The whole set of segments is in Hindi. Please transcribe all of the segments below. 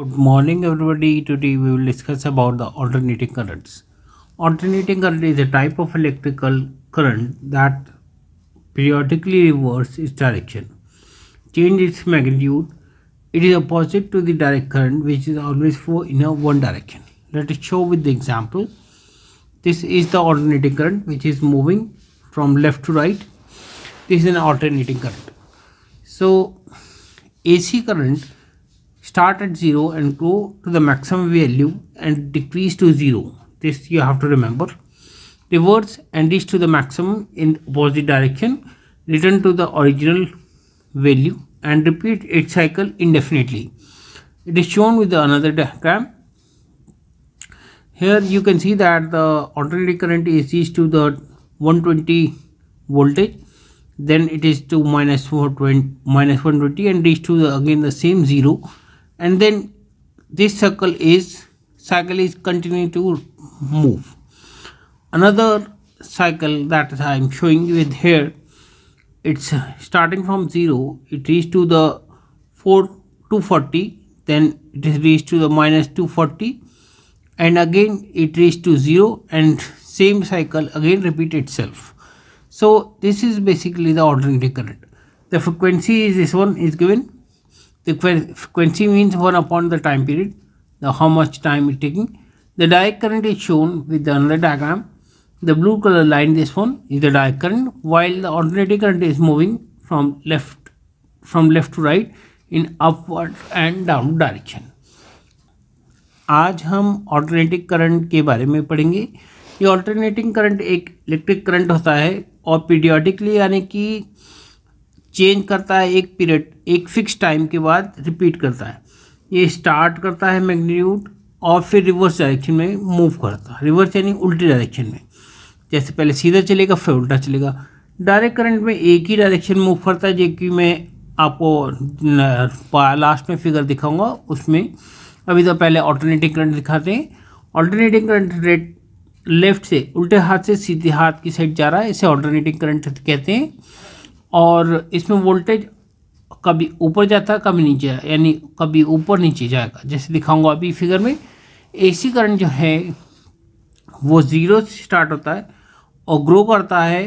Good morning everybody. Today we will discuss about the alternating currents. Alternating current is a type of electrical current that periodically reverses its direction, changes its magnitude. It is opposite to the direct current which is always flow in a one direction. Let us show with the example. This is the alternating current which is moving from left to right. This is an alternating current. So AC current start at 0 and go to the maximum value and decrease to 0 this you have to remember reverse and reach to the maximum in opposite direction return to the original value and repeat its cycle indefinitely it is shown with another diagram here you can see that the ordinary current is reached to the 120 voltage then it is to minus 420 minus 120 and reach to the again the same zero and then this circle is cycle is continuing to move another cycle that i'm showing you with here it's starting from 0 it reached to the 4 240 then it is reached to the minus 240 and again it reached to 0 and same cycle again repeat itself so this is basically the ordinary current the frequency is this one is given The frequency means 1 upon the time period, the how much time it taking. The direct current is shown with the another diagram. The blue color line this one is the direct current while the alternating current is moving from left from left to right in upward and down direction. आज हम ऑल्टरनेटिंग करंट के बारे में पढ़ेंगे ये ऑल्टरनेटिंग करंट एक इलेक्ट्रिक करंट होता है और पीडियोटिकली यानी कि चेंज करता है एक पीरियड एक फिक्स टाइम के बाद रिपीट करता है ये स्टार्ट करता है मैग्नीट्यूड और फिर रिवर्स डायरेक्शन में मूव करता है रिवर्स यानी उल्टी डायरेक्शन में जैसे पहले सीधा चलेगा फिर उल्टा चलेगा डायरेक्ट करंट में एक ही डायरेक्शन मूव करता है जो कि मैं आपको लास्ट में फिगर दिखाऊंगा उसमें अभी तो पहले ऑल्टरनेटिंग करंट दिखाते हैं ऑल्टरनेटिंग करंट रेट लेफ्ट से उल्टे हाथ से सीधे हाथ की साइड जा रहा है इसे ऑल्टरनेटिंग करंट कहते हैं और इसमें वोल्टेज कभी ऊपर जाता है कभी नीचे यानी कभी ऊपर नीचे जाएगा जैसे दिखाऊंगा अभी फिगर में एसी करंट जो है वो ज़ीरो से स्टार्ट होता है और ग्रो करता है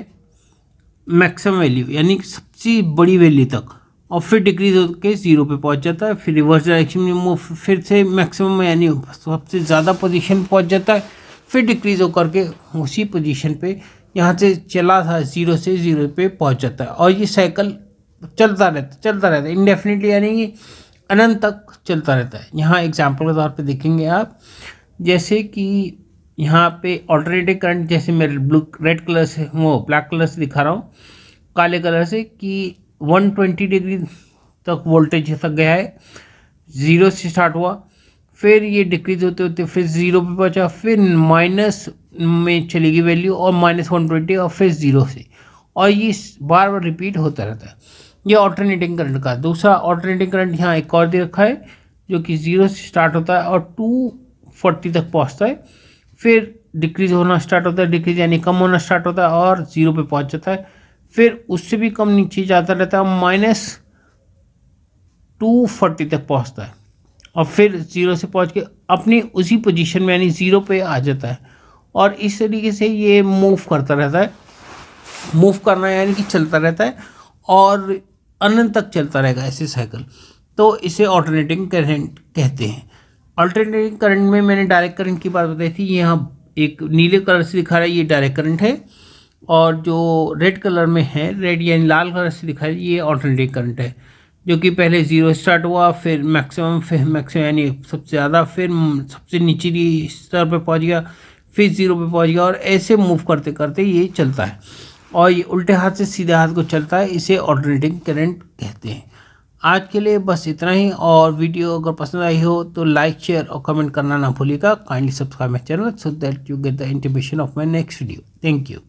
मैक्सिमम वैल्यू यानी सबसे बड़ी वैल्यू तक और फिर डिक्रीज होकर ज़ीरो पे पहुंच जाता है फिर रिवर्स डायरेक्शन में मूव फिर से मैक्सिमम यानी सबसे ज़्यादा पोजीशन पहुंच जाता है फिर डिक्रीज होकर के उसी पोजीशन पे यहाँ से चला था ज़ीरो से ज़ीरो पे पहुँच जाता है और ये साइकिल चलता रहता चलता रहता है इनडेफिनेटली यानी कि अनंत तक चलता रहता है यहाँ एग्जाम्पल के तौर पर देखेंगे आप जैसे कि यहाँ पे ऑल्टरनेटिव करंट जैसे मैं ब्लू रेड कलर से वो ब्लैक कलर से दिखा रहा हूँ काले कलर से कि 120 डिग्री तक वोल्टेज तक गया है ज़ीरो से स्टार्ट हुआ फिर ये डिक्रीज होते होते फिर ज़ीरो पे पहुँचा फिर माइनस में चलेगी वैल्यू और माइनस वन ट्वेंटी और फिर ज़ीरो से और ये बार बार रिपीट होता रहता है ये ऑल्टरनेटिंग करंट का दूसरा ऑल्टरनेटिंग करंट यहाँ एक और दे रखा है जो कि ज़ीरो से स्टार्ट होता है और टू फोर्टी तक पहुँचता है फिर डिक्रीज होना स्टार्ट होता है डिक्रीज यानी कम होना स्टार्ट होता है और ज़ीरो पे पहुँच जाता है फिर उससे भी कम नीचे जाता रहता है माइनस टू फोर्टी तक पहुँचता है और फिर ज़ीरो से पहुँच के अपनी उसी पोजीशन में यानी ज़ीरो पे आ जाता है और इस तरीके से ये मूव करता रहता है मूव करना यानी कि चलता रहता है और अनंत तक चलता रहेगा ऐसे साइकिल तो इसे ऑल्टरनेटिंग करंट कहते हैं ऑल्टरनेटिंग करंट में मैंने डायरेक्ट करंट की बात बताई थी यहाँ एक नीले कलर से दिखा रहा है ये डायरेक्ट करंट है और जो रेड कलर में है रेड यानी लाल कलर से दिखा रहा है ये ऑल्टरनेटिंग करंट है जो कि पहले ज़ीरो स्टार्ट हुआ फिर मैक्सिमम फिर मैक्सिमम यानी सबसे ज़्यादा फिर सबसे निचली स्तर पर पहुँच गया फिर ज़ीरो पे पहुंच गया और ऐसे मूव करते करते ये चलता है और ये उल्टे हाथ से सीधे हाथ को चलता है इसे ऑल्टरनेटिंग करेंट कहते हैं आज के लिए बस इतना ही और वीडियो अगर पसंद आई हो तो लाइक शेयर और कमेंट करना ना भूलिएगा kindly subscribe my channel so that you get the intimation of my next video thank you